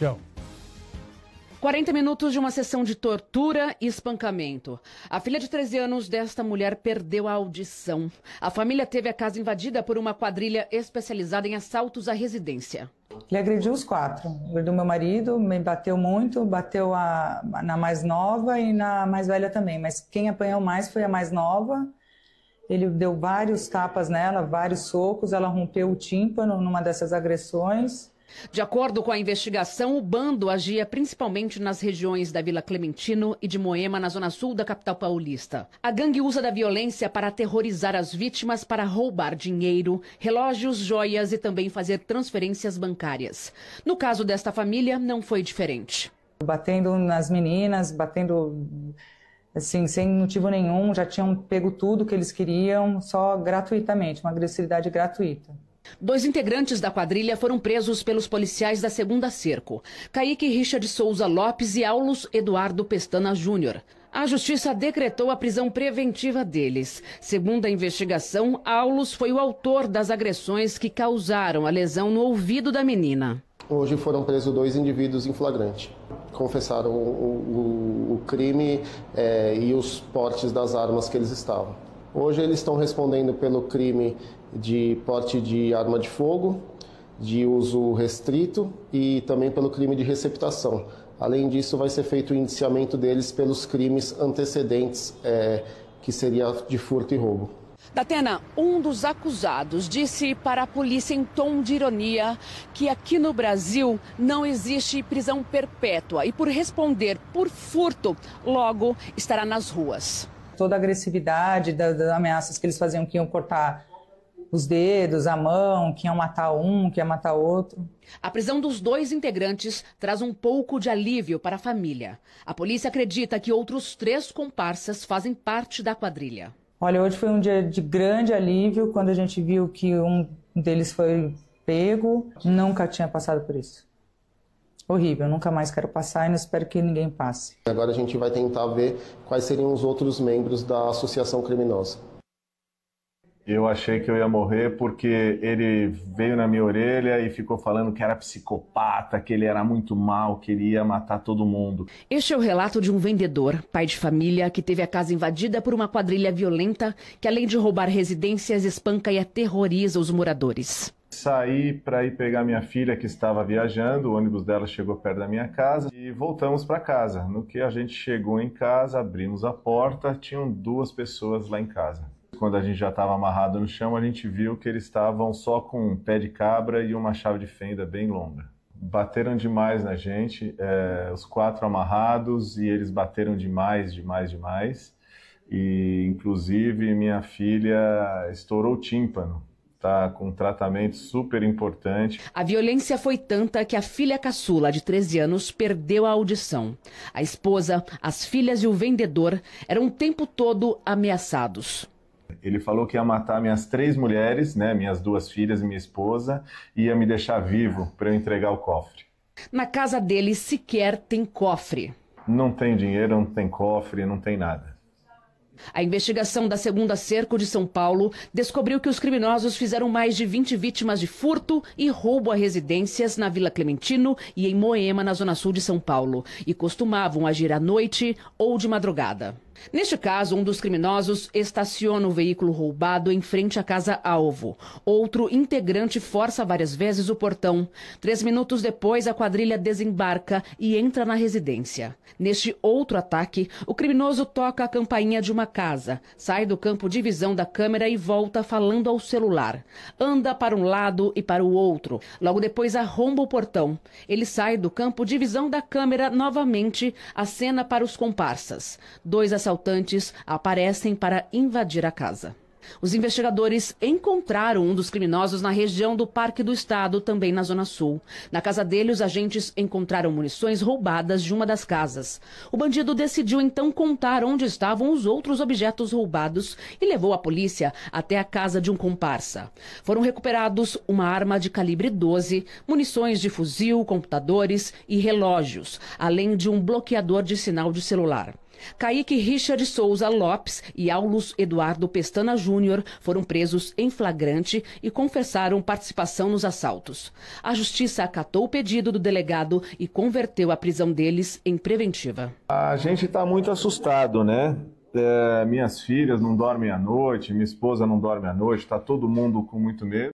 Tchau. 40 minutos de uma sessão de tortura e espancamento. A filha de 13 anos desta mulher perdeu a audição. A família teve a casa invadida por uma quadrilha especializada em assaltos à residência. Ele agrediu os quatro. Agrediu meu marido, me bateu muito, bateu a, na mais nova e na mais velha também. Mas quem apanhou mais foi a mais nova. Ele deu vários tapas nela, vários socos. Ela rompeu o tímpano numa dessas agressões. De acordo com a investigação, o bando agia principalmente nas regiões da Vila Clementino e de Moema, na zona sul da capital paulista. A gangue usa da violência para aterrorizar as vítimas para roubar dinheiro, relógios, joias e também fazer transferências bancárias. No caso desta família, não foi diferente. Batendo nas meninas, batendo assim, sem motivo nenhum, já tinham pego tudo que eles queriam, só gratuitamente, uma agressividade gratuita. Dois integrantes da quadrilha foram presos pelos policiais da Segunda Cerco, Kaique Richard Souza Lopes e Aulos Eduardo Pestana Júnior. A justiça decretou a prisão preventiva deles. Segundo a investigação, Aulos foi o autor das agressões que causaram a lesão no ouvido da menina. Hoje foram presos dois indivíduos em flagrante. Confessaram o, o, o crime é, e os portes das armas que eles estavam. Hoje eles estão respondendo pelo crime de porte de arma de fogo, de uso restrito e também pelo crime de receptação. Além disso, vai ser feito o indiciamento deles pelos crimes antecedentes, é, que seria de furto e roubo. Datena, um dos acusados, disse para a polícia em tom de ironia que aqui no Brasil não existe prisão perpétua e, por responder por furto, logo estará nas ruas. Toda a agressividade das ameaças que eles faziam que iam cortar os dedos, a mão, que ia é matar um, que ia é matar outro. A prisão dos dois integrantes traz um pouco de alívio para a família. A polícia acredita que outros três comparsas fazem parte da quadrilha. Olha, hoje foi um dia de grande alívio quando a gente viu que um deles foi pego. Nunca tinha passado por isso. Horrível, nunca mais quero passar e não espero que ninguém passe. Agora a gente vai tentar ver quais seriam os outros membros da associação criminosa. Eu achei que eu ia morrer porque ele veio na minha orelha e ficou falando que era psicopata, que ele era muito mal, que ele ia matar todo mundo. Este é o relato de um vendedor, pai de família, que teve a casa invadida por uma quadrilha violenta que, além de roubar residências, espanca e aterroriza os moradores. Saí para ir pegar minha filha que estava viajando, o ônibus dela chegou perto da minha casa e voltamos para casa. No que a gente chegou em casa, abrimos a porta, tinham duas pessoas lá em casa quando a gente já estava amarrado no chão, a gente viu que eles estavam só com um pé de cabra e uma chave de fenda bem longa. Bateram demais na gente, é, os quatro amarrados, e eles bateram demais, demais, demais. E, inclusive, minha filha estourou o tímpano está com um tratamento super importante. A violência foi tanta que a filha caçula de 13 anos perdeu a audição. A esposa, as filhas e o vendedor eram o tempo todo ameaçados. Ele falou que ia matar minhas três mulheres, né, minhas duas filhas e minha esposa, e ia me deixar vivo para eu entregar o cofre. Na casa dele sequer tem cofre. Não tem dinheiro, não tem cofre, não tem nada. A investigação da Segunda Cerco de São Paulo descobriu que os criminosos fizeram mais de 20 vítimas de furto e roubo a residências na Vila Clementino e em Moema, na zona sul de São Paulo, e costumavam agir à noite ou de madrugada. Neste caso, um dos criminosos estaciona o veículo roubado em frente à casa alvo. Outro integrante força várias vezes o portão. Três minutos depois, a quadrilha desembarca e entra na residência. Neste outro ataque, o criminoso toca a campainha de uma casa, sai do campo de visão da câmera e volta falando ao celular. Anda para um lado e para o outro. Logo depois, arromba o portão. Ele sai do campo de visão da câmera novamente, acena para os comparsas. Dois assaltantes aparecem para invadir a casa. Os investigadores encontraram um dos criminosos na região do Parque do Estado, também na Zona Sul. Na casa dele, os agentes encontraram munições roubadas de uma das casas. O bandido decidiu então contar onde estavam os outros objetos roubados e levou a polícia até a casa de um comparsa. Foram recuperados uma arma de calibre 12, munições de fuzil, computadores e relógios, além de um bloqueador de sinal de celular. Kaique Richard Souza Lopes e Aulus Eduardo Pestana Júnior foram presos em flagrante e confessaram participação nos assaltos. A justiça acatou o pedido do delegado e converteu a prisão deles em preventiva. A gente está muito assustado, né? É, minhas filhas não dormem à noite, minha esposa não dorme à noite, está todo mundo com muito medo.